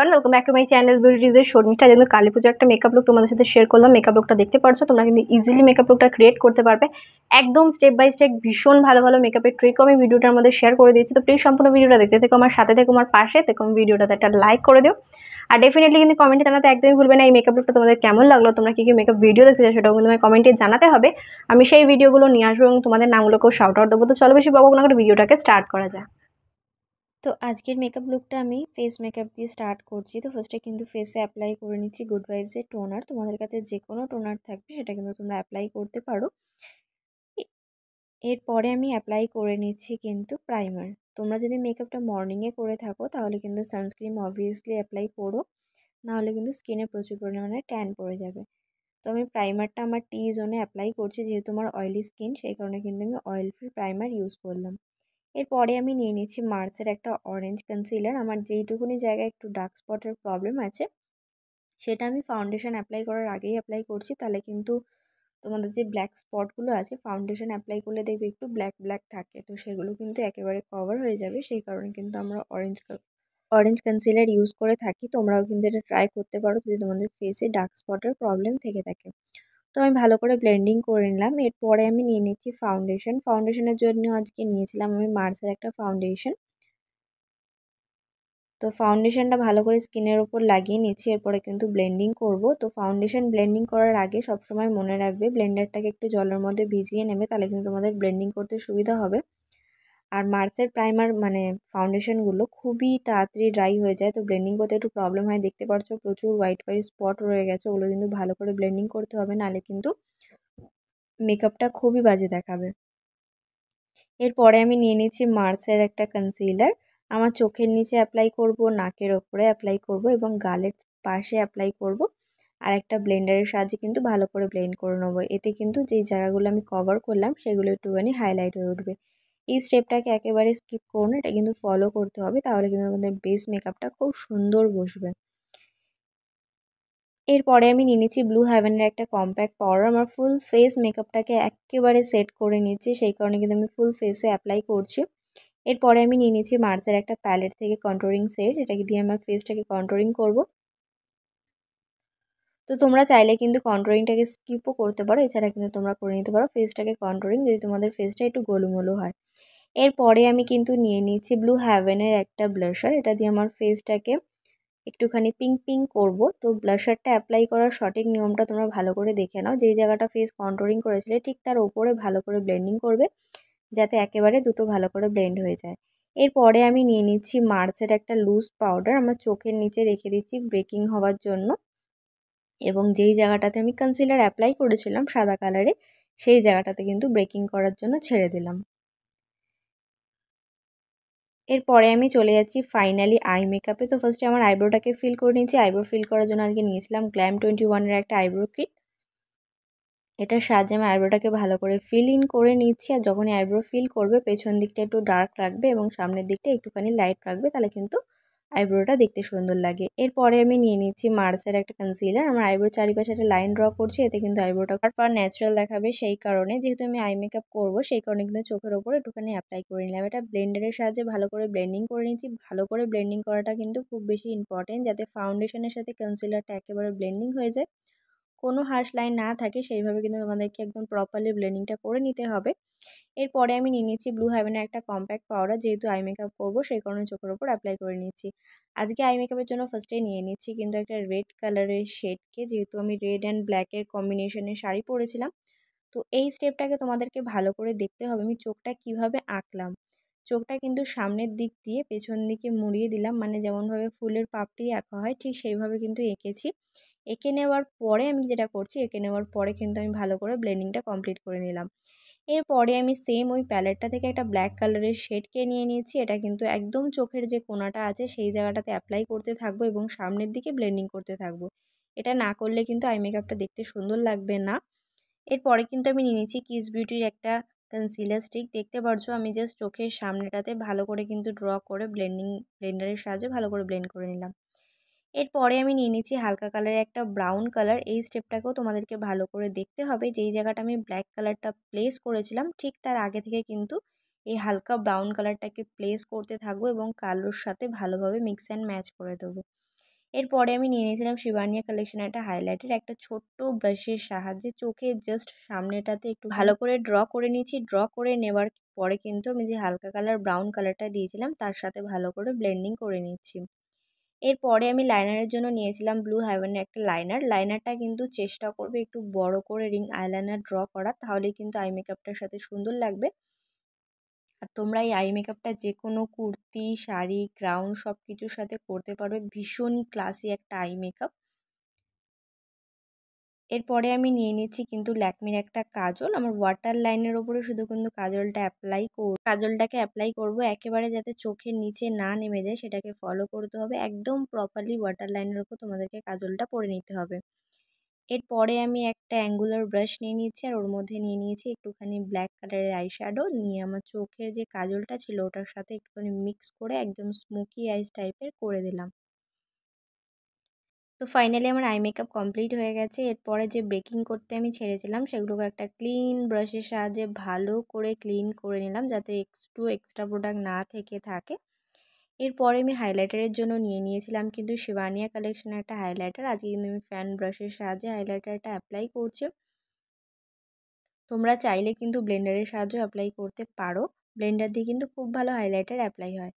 everyone welcome back to my channel বিউটিজের শর্মিষ্ঠা যেহেতু কালী পুজোর একটা মেকআপ লুক তোমাদের সাথে শেয়ার করলাম মেকআপ লুকটা দেখতে পারছো তোমরা কিন্তু ইজিলি মেকআপ লুকটা ক্রিয়েট করতে পারবে একদম স্টেপ বাই স্টেপ ভীষণ ভালো ভালো মেকআপের ট্রিক আমি ভিডিওটার মধ্যে শেয়ার করে দিয়েছি তো প্লিজ সম্পূর্ণ ভিডিওটা দেখতে থেকে আমার সাথে থেকে আমার পাশে থেকে আমি ভিডিওটাতে একটা লাইক করে দিও আর ডেফিনেটলি কিন্তু কমেন্টে জানাতে একদমই ভুলবে না এই মেকআপ লুকটা তোমাদের কেমন লাগলো তোমরা কী কী মেকআপ ভিডিও দেখতে চাও সেটাও কিন্তু আমি কমেন্টে জানাতে হবে আমি সেই ভিডিওগুলো নিয়ে আসবো এবং তোমাদের নামগুলোকেও শাউট আউট দেবো তো চলো বেশি বকবক না করে ভিডিওটাকে স্টার্ট করা যায় তো আজকের মেকআপ লুকটা আমি ফেস মেকআপ দিয়ে স্টার্ট করছি তো ফার্স্টে কিন্তু ফেসে অ্যাপ্লাই করে নিচ্ছি গুড ভাইবসের টোনার তোমাদের কাছে যে কোনো টোনার থাকবে সেটা কিন্তু তোমরা অ্যাপ্লাই করতে পারো এরপরে আমি অ্যাপ্লাই করে নিচ্ছি কিন্তু প্রাইমার তোমরা যদি মেকআপটা মর্নিংয়ে করে থাকো তাহলে কিন্তু সানস্ক্রিম অবভিয়াসলি অ্যাপ্লাই করো নাহলে কিন্তু স্কিনে প্রচুর পরিমাণে ট্যান পড়ে যাবে তো আমি প্রাইমারটা আমার টি জোনে অ্যাপ্লাই করছি যেহেতু আমার অয়েলি স্কিন সেই কারণে কিন্তু আমি অয়েল ফ্রি প্রাইমার ইউজ করলাম এরপরে আমি নিয়ে নিচ্ছি মার্সের একটা অরেঞ্জ কনসিলার আমার যেইটুকুনি জায়গায় একটু ডার্ক স্পটের প্রবলেম আছে সেটা আমি ফাউন্ডেশন অ্যাপ্লাই করার আগেই অ্যাপ্লাই করছি তাহলে কিন্তু তোমাদের যে ব্ল্যাক স্পটগুলো আছে ফাউন্ডেশন অ্যাপ্লাই করলে দেখবে একটু ব্ল্যাক ব্ল্যাক থাকে তো সেগুলো কিন্তু একেবারে কভার হয়ে যাবে সেই কারণে কিন্তু আমরা অরেঞ্জ অরেঞ্জ কনসিলার ইউজ করে থাকি তোমরাও কিন্তু এটা ট্রাই করতে পারো যদি তোমাদের ফেসে ডার্ক স্পটের প্রবলেম থেকে থাকে তো আমি ভালো করে ব্লেন্ডিং করে নিলাম এরপরে আমি নিয়ে নিচ্ছি ফাউন্ডেশন ফাউন্ডেশনের জন্য আজকে নিয়েছিলাম আমি মার্সের একটা ফাউন্ডেশন তো ফাউন্ডেশনটা ভালো করে স্কিনের ওপর লাগিয়ে নিচ্ছি এরপরে কিন্তু ব্লেন্ডিং করব তো ফাউন্ডেশন ব্লেন্ডিং করার আগে সবসময় মনে রাখবে ব্লেন্ডারটাকে একটু জলের মধ্যে ভিজিয়ে নেবে তাহলে কিন্তু তোমাদের ব্লেন্ডিং করতে সুবিধা হবে আর মার্চের প্রাইমার মানে ফাউন্ডেশনগুলো খুবই তাড়াতাড়ি ড্রাই হয়ে যায় তো ব্লেন্ডিং করতে একটু প্রবলেম হয় দেখতে পাচ্ছ প্রচুর হোয়াইট হোয়াইট স্পট রয়ে গেছে ওগুলো কিন্তু ভালো করে ব্লেন্ডিং করতে হবে নাহলে কিন্তু মেকআপটা খুবই বাজে দেখাবে এরপরে আমি নিয়ে নিচ্ছি মার্সের একটা কনসিলার আমার চোখের নিচে অ্যাপ্লাই করব নাকের ওপরে অ্যাপ্লাই করব এবং গালের পাশে অ্যাপ্লাই করব আর একটা ব্লেন্ডারের সাহায্যে কিন্তু ভালো করে ব্লেন্ড করে নেবো এতে কিন্তু যেই জায়গাগুলো আমি কভার করলাম সেগুলো একটুখানি হাইলাইট হয়ে উঠবে এই স্টেপটাকে একেবারে স্কিপ করুন এটা কিন্তু ফলো করতে হবে তাহলে কিন্তু আমাদের বেস মেকআপটা খুব সুন্দর বসবে এরপরে আমি নিয়ে নিচ্ছি ব্লু হ্যাভেনের একটা কম্প্যাক্ট পাউডার আমার ফুল ফেস মেকআপটাকে একেবারে সেট করে নিচ্ছি সেই কারণে কিন্তু আমি ফুল ফেসে অ্যাপ্লাই করছি এরপরে আমি নিয়ে নিচ্ছি মার্সের একটা প্যালেট থেকে কন্ট্রোলিং সেট এটাকে দিয়ে আমার ফেসটাকে কন্ট্রোলিং করব তো তোমরা চাইলে কিন্তু কন্ট্রোলিংটাকে স্কিপও করতে পারো এছাড়া কিন্তু তোমরা করে নিতে পারো ফেসটাকে কন্ট্রোলিং যদি তোমাদের ফেসটা একটু গোলুমোলো হয় এরপরে আমি কিন্তু নিয়ে নিচ্ছি ব্লু হ্যাভেনের একটা ব্লাশার এটা দিয়ে আমার ফেসটাকে একটুখানি পিঙ্ক পিঙ্ক করবো তো ব্লাশারটা অ্যাপ্লাই করার সঠিক নিয়মটা তোমরা ভালো করে দেখে নাও যেই জায়গাটা ফেস কন্ট্রোলিং করেছিলে ঠিক তার ওপরে ভালো করে ব্লেন্ডিং করবে যাতে একেবারে দুটো ভালো করে ব্লেন্ড হয়ে যায় এরপরে আমি নিয়ে নিচ্ছি মার্চের একটা লুজ পাউডার আমার চোখের নিচে রেখে দিচ্ছি ব্রেকিং হওয়ার জন্য এবং যেই জায়গাটাতে আমি কনসিলার অ্যাপ্লাই করেছিলাম সাদা কালারে সেই জায়গাটাতে কিন্তু ব্রেকিং করার জন্য ছেড়ে দিলাম এরপরে আমি চলে যাচ্ছি ফাইনালি আই মেকআপে তো ফার্স্টে আমার আইব্রোটাকে ফিল করে নিয়েছি আইব্রো ফিল করার জন্য আজকে নিয়েছিলাম গ্ল্যাম টোয়েন্টি ওয়ানের একটা আইব্রো কিট এটার সাহায্যে আমি আইব্রোটাকে ভালো করে ফিল ইন করে নিচ্ছি আর যখনই আইব্রো ফিল করবে পেছন দিকটা একটু ডার্ক রাখবে এবং সামনের দিকটা একটুখানি লাইট রাখবে তাহলে কিন্তু আইব্রোটা দেখতে সুন্দর লাগে এরপরে আমি নিয়ে নিচ্ছি মার্সের একটা কনসিলার আমার আইব্রো চারিপাশে একটা লাইন ড্র করছি এতে কিন্তু আইব্রোটা পার ন্যাচারাল দেখাবে সেই কারণে যেহেতু আমি আই মেকআপ করবো সেই কারণে কিন্তু চোখের ওপর একটুখানি অ্যাপ্লাই করে নিলাম এটা ব্লেন্ডারের সাহায্যে ভালো করে ব্লেন্ডিং করে নিয়েছি ভালো করে ব্লেন্ডিং করাটা কিন্তু খুব বেশি ইম্পর্টেন্ট যাতে ফাউন্ডেশনের সাথে কনসিলারটা একেবারে ব্লেন্ডিং হয়ে যায় কোনো হার্শ লাইন না থাকে সেইভাবে কিন্তু তোমাদেরকে একদম প্রপারলি ব্লেন্ডিংটা করে নিতে হবে এরপরে আমি নিয়ে নিচ্ছি ব্লু হ্যাভেনের একটা কম্প্যাক্ট পাউডার যেহেতু আই মেকআপ করবো সেই কারণে চোখের ওপর অ্যাপ্লাই করে নিচ্ছি আজকে আই মেকআপের জন্য ফার্স্টে নিয়ে নিচ্ছি কিন্তু একটা রেড কালারের শেডকে যেহেতু আমি রেড অ্যান্ড ব্ল্যাকের কম্বিনেশনের শাড়ি পরেছিলাম তো এই স্টেপটাকে তোমাদেরকে ভালো করে দেখতে হবে আমি চোখটা কিভাবে আঁকলাম চোখটা কিন্তু সামনের দিক দিয়ে পেছন দিকে মুড়িয়ে দিলাম মানে যেমনভাবে ফুলের পাপটি আঁকা হয় ঠিক সেইভাবে কিন্তু এঁকেছি এঁকে নেওয়ার পরে আমি যেটা করছি এঁকে নেওয়ার পরে কিন্তু আমি ভালো করে ব্লেন্ডিংটা কমপ্লিট করে নিলাম এরপরে আমি সেম ওই প্যালেটটা থেকে একটা ব্ল্যাক কালারের শেডকে নিয়ে নিয়েছি এটা কিন্তু একদম চোখের যে কোনাটা আছে সেই জায়গাটাতে অ্যাপ্লাই করতে থাকবো এবং সামনের দিকে ব্লেন্ডিং করতে থাকবো এটা না করলে কিন্তু আই মেকআপটা দেখতে সুন্দর লাগবে না এরপরে কিন্তু আমি নিয়ে নিয়েছি কিস বিউটির একটা কনসিলার স্টিক দেখতে পারছো আমি জাস্ট চোখের সামনেটাতে ভালো করে কিন্তু ড্র করে ব্লেন্ডিং ব্লেন্ডারের সাহায্যে ভালো করে ব্লেন্ড করে নিলাম এরপরে আমি নিয়ে নিচ্ছি হালকা কালার একটা ব্রাউন কালার এই স্টেপটাকেও তোমাদেরকে ভালো করে দেখতে হবে যেই জায়গাটা আমি ব্ল্যাক কালারটা প্লেস করেছিলাম ঠিক তার আগে থেকে কিন্তু এই হালকা ব্রাউন কালারটাকে প্লেস করতে থাকবো এবং কালোর সাথে ভালোভাবে মিক্স অ্যান্ড ম্যাচ করে দেবো এরপরে আমি নিয়ে নিয়েছিলাম শিবানিয়া কালেকশনের একটা হাইলাইটের একটা ছোট্ট ব্রাশের সাহায্যে চোখে জাস্ট সামনেটাতে একটু ভালো করে ড্র করে নিয়েছি ড্র করে নেওয়ার পরে কিন্তু আমি যে হালকা কালার ব্রাউন কালারটা দিয়েছিলাম তার সাথে ভালো করে ব্লেন্ডিং করে নিচ্ছি এরপরে আমি লাইনারের জন্য নিয়েছিলাম ব্লু হ্যাভেনের একটা লাইনার লাইনারটা কিন্তু চেষ্টা করবে একটু বড় করে রিং আইলাইনার ড্র করা তাহলে কিন্তু আই মেকআপটার সাথে সুন্দর লাগবে আর তোমরা এই আই মেকআপটা যে কোনো কুর্তি শাড়ি ক্রাউন সব কিছুর সাথে করতে পারবে ভীষণই ক্লাসি একটা আই মেকআপ এরপরে আমি নিয়ে নিচ্ছি কিন্তু ল্যাকমির একটা কাজল আমার ওয়াটার লাইনের ওপরে শুধু কিন্তু কাজলটা অ্যাপ্লাই কর কাজলটাকে অ্যাপ্লাই করব একেবারে যাতে চোখের নিচে না নেমে যায় সেটাকে ফলো করতে হবে একদম প্রপারলি ওয়াটার লাইনের ওপর তোমাদেরকে কাজলটা পরে নিতে হবে এরপরে আমি একটা অ্যাঙ্গুলার ব্রাশ নিয়ে নিয়েছি আর ওর মধ্যে নিয়ে নিয়েছি একটুখানি ব্ল্যাক কালারের শ্যাডো নিয়ে আমার চোখের যে কাজলটা ছিল ওটার সাথে একটুখানি মিক্স করে একদম স্মোকি আইস টাইপের করে দিলাম তো ফাইনালি আমার আই মেকআপ কমপ্লিট হয়ে গেছে এরপরে যে বেকিং করতে আমি ছেড়েছিলাম সেগুলোকে একটা ক্লিন ব্রাশের সাহায্যে ভালো করে ক্লিন করে নিলাম যাতে একটু এক্সট্রা প্রোডাক্ট না থেকে থাকে এরপরে আমি হাইলাইটারের জন্য নিয়ে নিয়েছিলাম কিন্তু শিবানিয়া কালেকশনের একটা হাইলাইটার আজকে কিন্তু আমি ফ্যান ব্রাশের সাহায্যে হাইলাইটারটা অ্যাপ্লাই করছি তোমরা চাইলে কিন্তু ব্লেন্ডারের সাহায্যে অ্যাপ্লাই করতে পারো ব্লেন্ডার দিয়ে কিন্তু খুব ভালো হাইলাইটার অ্যাপ্লাই হয়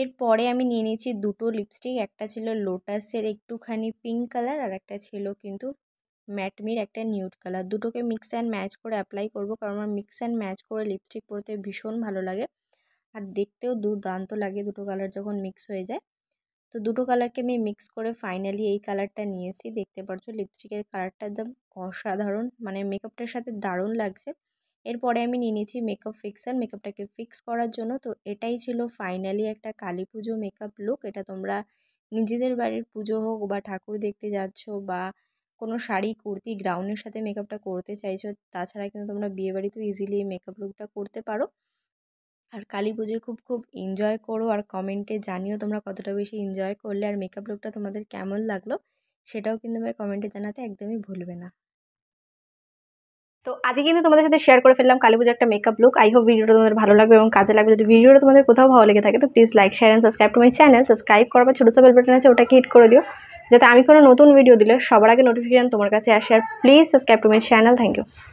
এরপরে আমি নিয়ে নিয়েছি দুটো লিপস্টিক একটা ছিল লোটাসের একটুখানি পিঙ্ক কালার আর একটা ছিল কিন্তু ম্যাটমির একটা নিউড কালার দুটোকে মিক্স অ্যান্ড ম্যাচ করে অ্যাপ্লাই করব কারণ আমার মিক্স অ্যান্ড ম্যাচ করে লিপস্টিক পরতে ভীষণ ভালো লাগে আর দেখতেও দুর্দান্ত লাগে দুটো কালার যখন মিক্স হয়ে যায় তো দুটো কালারকে আমি মিক্স করে ফাইনালি এই কালারটা নিয়েছি দেখতে পাচ্ছ লিপস্টিকের কালারটা একদম অসাধারণ মানে মেকআপটার সাথে দারুণ লাগছে এরপরে আমি নিয়ে নিয়েছি মেকআপ ফিক্সার মেকআপটাকে ফিক্স করার জন্য তো এটাই ছিল ফাইনালি একটা কালী পুজো মেকআপ লুক এটা তোমরা নিজেদের বাড়ির পুজো হোক বা ঠাকুর দেখতে যাচ্ছ বা কোনো শাড়ি কুর্তি গ্রাউন্ডের সাথে মেকআপটা করতে চাইছো তাছাড়া কিন্তু তোমরা বিয়েবাড়িতেও ইজিলি এই মেকআপ লুকটা করতে পারো আর কালী পুজোয় খুব খুব এনজয় করো আর কমেন্টে জানিও তোমরা কতটা বেশি এনজয় করলে আর মেকআপ লুকটা তোমাদের কেমন লাগলো সেটাও কিন্তু আমাকে কমেন্টে জানাতে একদমই ভুলবে না তো আজকে কিন্তু তোমাদের সাথে শেয়ার করে ফেললাম কালী পুজো একটা মেকআপ লুক আই হোপ ভিডিওটা তোমাদের ভালো লাগবে এবং কাজে লাগবে যদি ভিডিওটা তোমাদের কোথাও ভালো লেগে থাকে তো please like share and subscribe to my channel subscribe করবার ছোটো ছোটো বাটন আছে ওটাকে হিট করে দিও যাতে আমি কোনো নতুন ভিডিও দিলে সবার আগে নোটিফিকেশান তোমার কাছে আসে আর please subscribe to my channel thank you